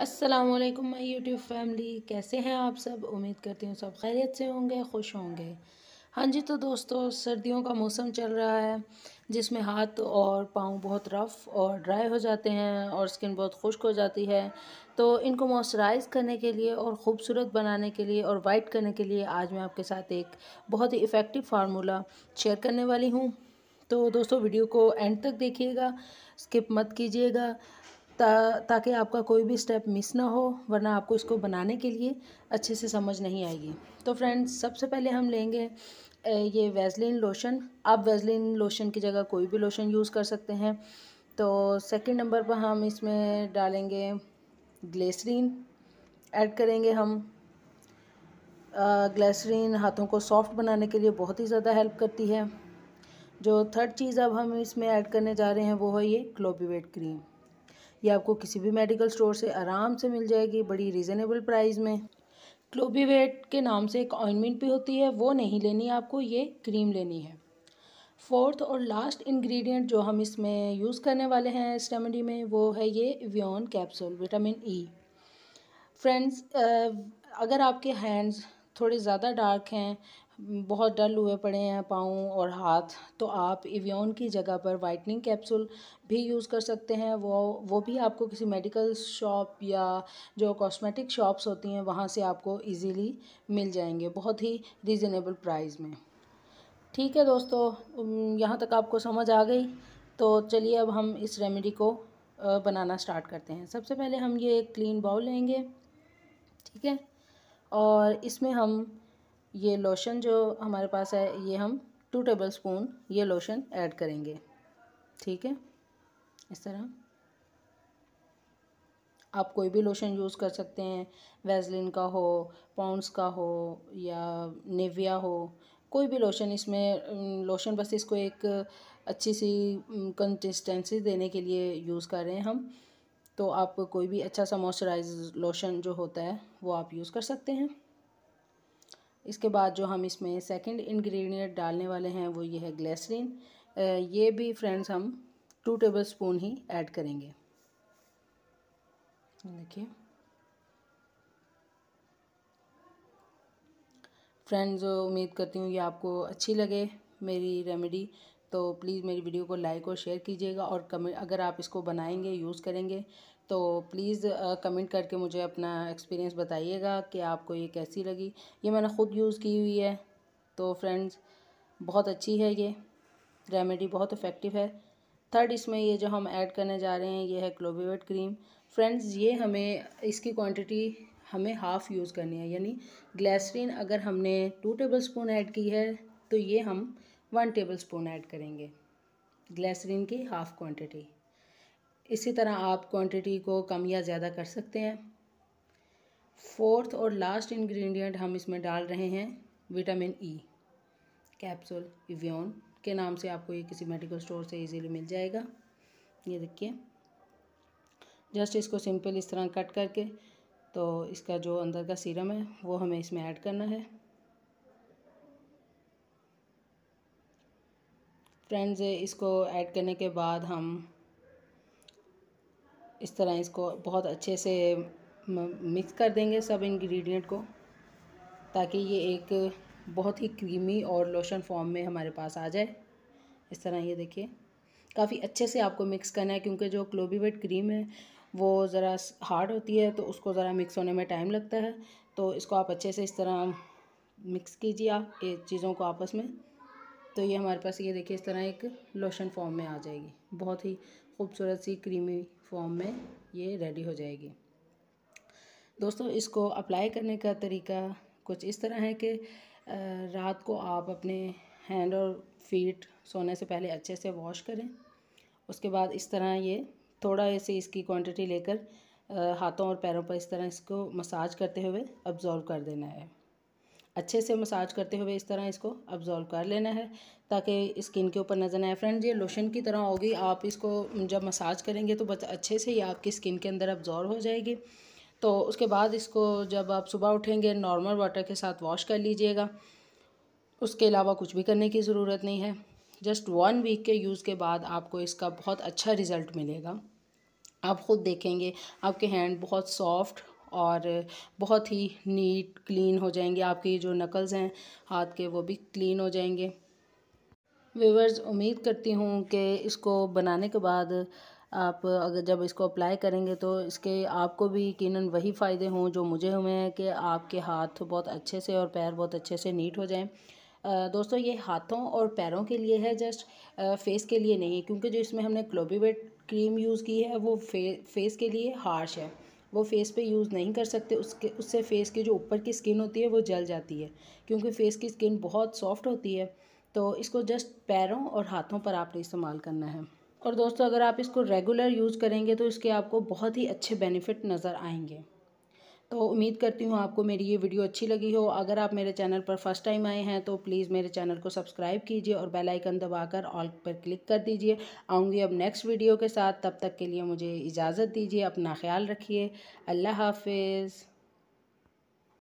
असलकम my YouTube family कैसे हैं आप सब उम्मीद करती हूँ सब खैरियत से होंगे खुश होंगे हाँ जी तो दोस्तों सर्दियों का मौसम चल रहा है जिसमें हाथ और पाँव बहुत रफ़ और ड्राई हो जाते हैं और स्किन बहुत खुश्क हो जाती है तो इनको मॉइस्चराइज़ करने के लिए और ख़ूबसूरत बनाने के लिए और वाइट करने के लिए आज मैं आपके साथ एक बहुत ही इफ़ेक्टिव फार्मूला शेयर करने वाली हूँ तो दोस्तों वीडियो को एंड तक देखिएगा स्किप मत कीजिएगा ता, ताकि आपका कोई भी स्टेप मिस ना हो वरना आपको इसको बनाने के लिए अच्छे से समझ नहीं आएगी तो फ्रेंड्स सबसे पहले हम लेंगे ये वेजलिन लोशन आप वेजलिन लोशन की जगह कोई भी लोशन यूज़ कर सकते हैं तो सेकंड नंबर पर हम इसमें डालेंगे ग्लेसरीन ऐड करेंगे हम ग्लेसरीन हाथों को सॉफ्ट बनाने के लिए बहुत ही ज़्यादा हेल्प करती है जो थर्ड चीज़ अब हम इसमें ऐड करने जा रहे हैं वो है ये क्लोबीवेट क्रीम ये आपको किसी भी मेडिकल स्टोर से आराम से मिल जाएगी बड़ी रिजनेबल प्राइस में क्लोबीवेट के नाम से एक ऑइनमेंट भी होती है वो नहीं लेनी आपको ये क्रीम लेनी है फोर्थ और लास्ट इंग्रेडिएंट जो हम इसमें यूज़ करने वाले हैं इस रेमेडी में वो है ये Evion capsule vitamin E friends अगर आपके हैंड्स थोड़े ज़्यादा डार्क हैं बहुत डल हुए पड़े हैं पाँव और हाथ तो आप इवियन की जगह पर वाइटनिंग कैप्सूल भी यूज़ कर सकते हैं वो वो भी आपको किसी मेडिकल शॉप या जो कॉस्मेटिक शॉप्स होती हैं वहाँ से आपको इजीली मिल जाएंगे बहुत ही रीज़नेबल प्राइस में ठीक है दोस्तों यहाँ तक आपको समझ आ गई तो चलिए अब हम इस रेमेडी को बनाना स्टार्ट करते हैं सबसे पहले हम ये एक क्लीन बाउल लेंगे ठीक है और इसमें हम ये लोशन जो हमारे पास है ये हम टू टेबल स्पून ये लोशन ऐड करेंगे ठीक है इस तरह आप कोई भी लोशन यूज़ कर सकते हैं वेजलिन का हो पाउंड्स का हो या निविया हो कोई भी लोशन इसमें लोशन बस इसको एक अच्छी सी कंसिस्टेंसी देने के लिए यूज़ कर रहे हैं हम तो आप कोई भी अच्छा सा मॉइस्चराइज लोशन जो होता है वो आप यूज़ कर सकते हैं इसके बाद जो हम इसमें सेकंड इंग्रेडिएंट डालने वाले हैं वो ये है ग्लेसरीन ये भी फ्रेंड्स हम टू टेबल स्पून ही ऐड करेंगे देखिए फ्रेंड्स उम्मीद करती हूँ ये आपको अच्छी लगे मेरी रेमेडी तो प्लीज़ मेरी वीडियो को लाइक और शेयर कीजिएगा और कमेंट अगर आप इसको बनाएंगे यूज़ करेंगे तो प्लीज़ कमेंट करके मुझे अपना एक्सपीरियंस बताइएगा कि आपको ये कैसी लगी ये मैंने ख़ुद यूज़ की हुई है तो फ्रेंड्स बहुत अच्छी है ये रेमेडी बहुत इफ़ेक्टिव है थर्ड इसमें ये जो हम ऐड करने जा रहे हैं ये है क्लोबीवेट क्रीम फ्रेंड्स ये हमें इसकी क्वांटिटी हमें हाफ़ यूज़ करनी है यानी ग्लैसरीन अगर हमने टू टेबल स्पून ऐड की है तो ये हम वन टेबल स्पून ऐड करेंगे ग्लैसरीन की हाफ़ क्वांटिटी इसी तरह आप क्वांटिटी को कम या ज़्यादा कर सकते हैं फोर्थ और लास्ट इंग्रेडिएंट हम इसमें डाल रहे हैं विटामिन ई कैप्सूल इवियन के नाम से आपको ये किसी मेडिकल स्टोर से इजीली मिल जाएगा ये देखिए जस्ट इसको सिंपल इस तरह कट करके तो इसका जो अंदर का सीरम है वो हमें इसमें ऐड करना है फ्रेंड्स इसको ऐड करने के बाद हम इस तरह इसको बहुत अच्छे से मिक्स कर देंगे सब इंग्रेडिएंट को ताकि ये एक बहुत ही क्रीमी और लोशन फॉर्म में हमारे पास आ जाए इस तरह ये देखिए काफ़ी अच्छे से आपको मिक्स करना है क्योंकि जो क्लोबीवेट क्रीम है वो ज़रा हार्ड होती है तो उसको ज़रा मिक्स होने में टाइम लगता है तो इसको आप अच्छे से इस तरह मिक्स कीजिए आप ये चीज़ों को आपस में तो ये हमारे पास ये देखिए इस तरह एक लोशन फॉर्म में आ जाएगी बहुत ही खूबसूरत सी क्रीमी फॉर्म में ये रेडी हो जाएगी दोस्तों इसको अप्लाई करने का तरीका कुछ इस तरह है कि रात को आप अपने हैंड और फीट सोने से पहले अच्छे से वॉश करें उसके बाद इस तरह ये थोड़ा ऐसे इसकी क्वांटिटी लेकर हाथों और पैरों पर इस तरह इसको मसाज करते हुए अब्ज़ॉर्व कर देना है अच्छे से मसाज करते हुए इस तरह इसको अब्जॉल्व कर लेना है ताकि स्किन के ऊपर नजर आए फ्रेंड ये लोशन की तरह होगी आप इसको जब मसाज करेंगे तो बस अच्छे से ये आपकी स्किन के अंदर अब्जॉर्व हो जाएगी तो उसके बाद इसको जब आप सुबह उठेंगे नॉर्मल वाटर के साथ वॉश कर लीजिएगा उसके अलावा कुछ भी करने की ज़रूरत नहीं है जस्ट वन वीक के यूज़ के बाद आपको इसका बहुत अच्छा रिज़ल्ट मिलेगा आप ख़ुद देखेंगे आपके हैंड बहुत सॉफ्ट और बहुत ही नीट क्लीन हो जाएंगे आपके जो नकल्स हैं हाथ के वो भी क्लीन हो जाएंगे व्यूवर्स उम्मीद करती हूँ कि इसको बनाने के बाद आप अगर जब इसको अप्लाई करेंगे तो इसके आपको भी यकीन वही फ़ायदे हों जो मुझे हुए हैं कि आपके हाथ बहुत अच्छे से और पैर बहुत अच्छे से नीट हो जाएं दोस्तों ये हाथों और पैरों के लिए है जस्ट फेस के लिए नहीं क्योंकि जो इसमें हमने क्लोबीवेट क्रीम यूज़ की है वो फे फेस के लिए हार्श है वो फेस पे यूज़ नहीं कर सकते उसके उससे फेस की जो ऊपर की स्किन होती है वो जल जाती है क्योंकि फेस की स्किन बहुत सॉफ्ट होती है तो इसको जस्ट पैरों और हाथों पर आपने इस्तेमाल करना है और दोस्तों अगर आप इसको रेगुलर यूज़ करेंगे तो इसके आपको बहुत ही अच्छे बेनिफिट नज़र आएंगे तो उम्मीद करती हूँ आपको मेरी ये वीडियो अच्छी लगी हो अगर आप मेरे चैनल पर फर्स्ट टाइम आए हैं तो प्लीज़ मेरे चैनल को सब्सक्राइब कीजिए और बेल आइकन दबाकर ऑल पर क्लिक कर दीजिए आऊँगी अब नेक्स्ट वीडियो के साथ तब तक के लिए मुझे इजाज़त दीजिए अपना ख्याल रखिए अल्लाह हाफिज़